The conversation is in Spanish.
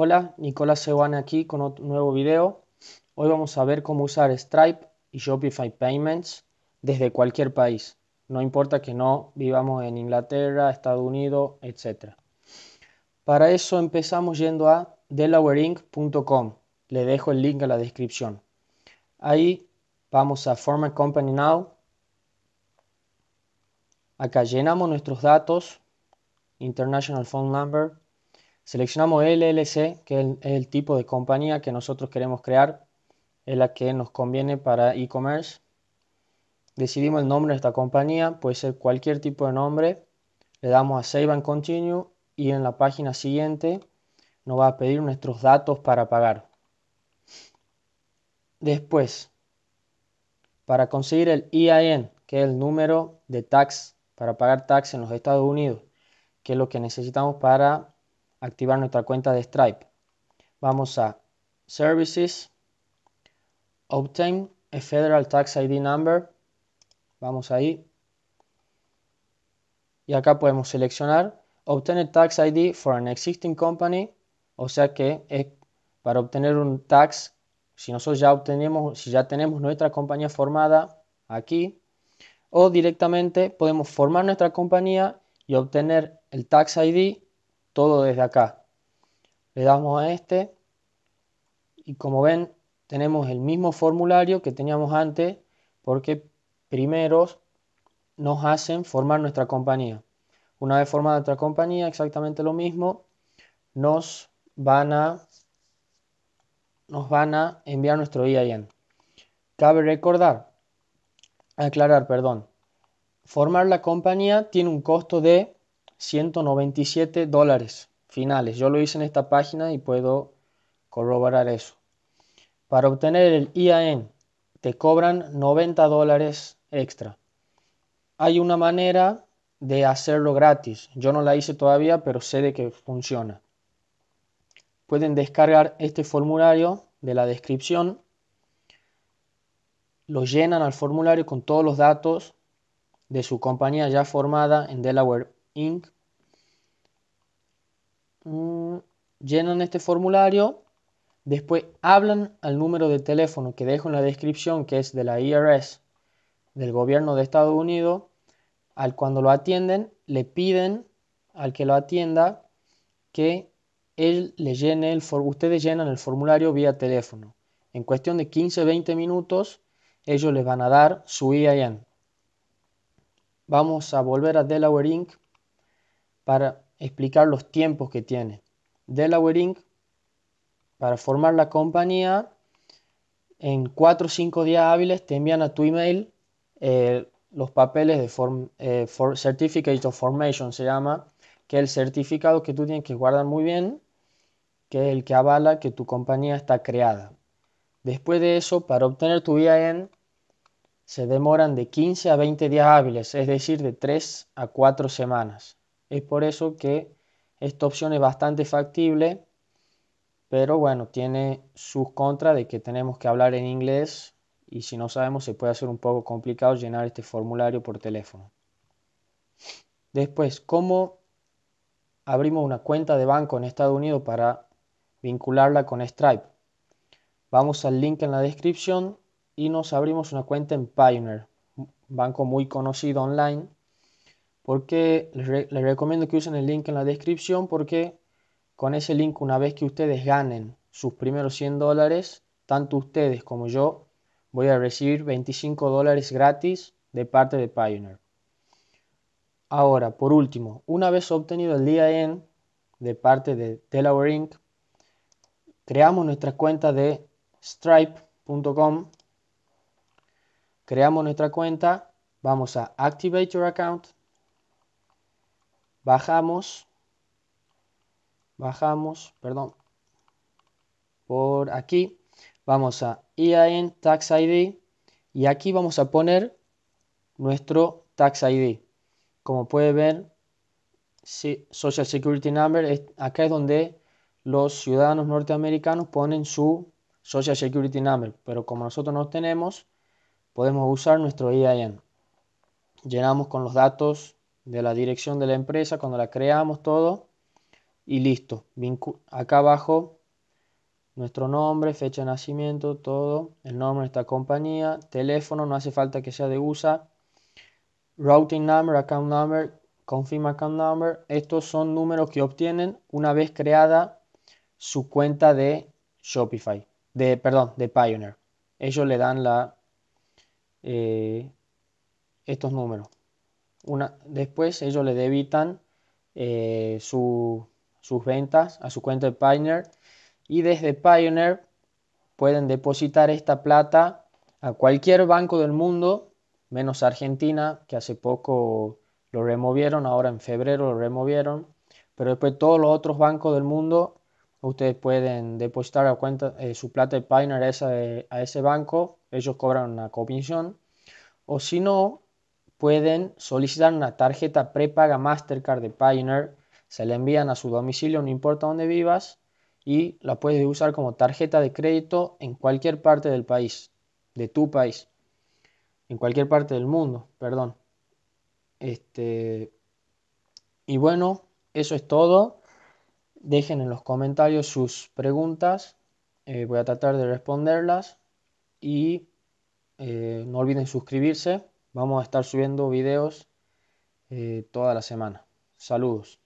Hola, Nicolás Seguana aquí con otro nuevo video. Hoy vamos a ver cómo usar Stripe y Shopify Payments desde cualquier país. No importa que no vivamos en Inglaterra, Estados Unidos, etc. Para eso empezamos yendo a delawareinc.com. Le dejo el link en la descripción. Ahí vamos a Form a Company Now. Acá llenamos nuestros datos. International Phone Number, Seleccionamos LLC, que es el, tipo de compañía que nosotros queremos crear, es la que nos conviene para e-commerce. Decidimos el nombre de esta compañía, puede ser cualquier tipo de nombre. Le damos a Save and Continue y en la página siguiente nos va a pedir nuestros datos para pagar. Después, para conseguir el EIN, que es el número de tax, para pagar tax en los Estados Unidos, que es lo que necesitamos para activar nuestra cuenta de Stripe. Vamos a Services, Obtain a Federal Tax ID Number. Vamos ahí. Y acá podemos seleccionar Obtain a Tax ID for an existing company. O sea que es para obtener un tax. Si nosotros ya obtenemos, si ya tenemos nuestra compañía formada aquí, o directamente podemos formar nuestra compañía y obtener el tax ID todo desde acá. Le damos a este y como ven tenemos el mismo formulario que teníamos antes porque primero nos hacen formar nuestra compañía. Una vez formada nuestra compañía, exactamente lo mismo, nos van a, nos van a enviar nuestro IIN, Cabe recordar, aclarar, perdón, formar la compañía tiene un costo de 197 dólares finales. Yo lo hice en esta página y puedo corroborar eso. Para obtener el IAN te cobran 90 dólares extra. Hay una manera de hacerlo gratis. Yo no la hice todavía, pero sé de que funciona. Pueden descargar este formulario de la descripción. Lo llenan al formulario con todos los datos de su compañía ya formada en Delaware Mm, llenan este formulario, después hablan al número de teléfono que dejo en la descripción, que es de la IRS, del gobierno de Estados Unidos. Al cuando lo atienden, le piden al que lo atienda que él le llene el for ustedes llenan el formulario vía teléfono. En cuestión de 15-20 minutos, ellos les van a dar su IAN. Vamos a volver a Delaware Inc para explicar los tiempos que tiene. Delaware Inc. para formar la compañía en 4 o 5 días hábiles te envían a tu email eh, los papeles de form, eh, Certificate of Formation, se llama, que es el certificado que tú tienes que guardar muy bien, que es el que avala que tu compañía está creada. Después de eso, para obtener tu IAN, se demoran de 15 a 20 días hábiles, es decir, de 3 a 4 semanas. Es por eso que esta opción es bastante factible, pero bueno, tiene sus contras de que tenemos que hablar en inglés y si no sabemos se puede hacer un poco complicado llenar este formulario por teléfono. Después, ¿cómo abrimos una cuenta de banco en Estados Unidos para vincularla con Stripe? Vamos al link en la descripción y nos abrimos una cuenta en Pioneer, banco muy conocido online porque les, recomiendo que usen el link en la descripción porque con ese link una vez que ustedes ganen sus primeros 100 dólares, tanto ustedes como yo voy a recibir 25 dólares gratis de parte de Pioneer. Ahora, por último, una vez obtenido el DIN de parte de Delaware Inc., creamos nuestra cuenta de stripe.com, creamos nuestra cuenta, vamos a Activate Your Account, bajamos, bajamos, perdón, por aquí, vamos a IAN Tax ID y aquí vamos a poner nuestro Tax ID. Como puede ver, Social Security Number, acá es donde los ciudadanos norteamericanos ponen su Social Security Number, pero como nosotros no tenemos, podemos usar nuestro IAN. Llenamos con los datos de la dirección de la empresa, cuando la creamos todo y listo. acá abajo nuestro nombre, fecha de nacimiento, todo, el nombre de esta compañía, teléfono, no hace falta que sea de USA, routing number, account number, confirm account number, estos son números que obtienen una vez creada su cuenta de Shopify, de, perdón, de Pioneer. Ellos le dan la, eh, estos números después ellos le debitan eh, sus ventas a su cuenta de Pioneer y desde Pioneer pueden depositar esta plata a cualquier banco del mundo, menos Argentina, que hace poco lo removieron, ahora en febrero lo removieron, pero después todos los otros bancos del mundo, ustedes pueden depositar cuenta, eh, su plata de Pioneer a, a ese banco, ellos cobran una comisión, o si no, pueden solicitar una tarjeta prepaga Mastercard de Pioneer, se la envían a su domicilio, no importa dónde vivas, y la puedes usar como tarjeta de crédito en cualquier parte del país, de tu país, en cualquier parte del mundo, perdón. Este, y bueno, eso es todo. Dejen en los comentarios sus preguntas, eh, voy a tratar de responderlas y eh, no olviden suscribirse. Vamos a estar subiendo videos eh, toda la semana. Saludos.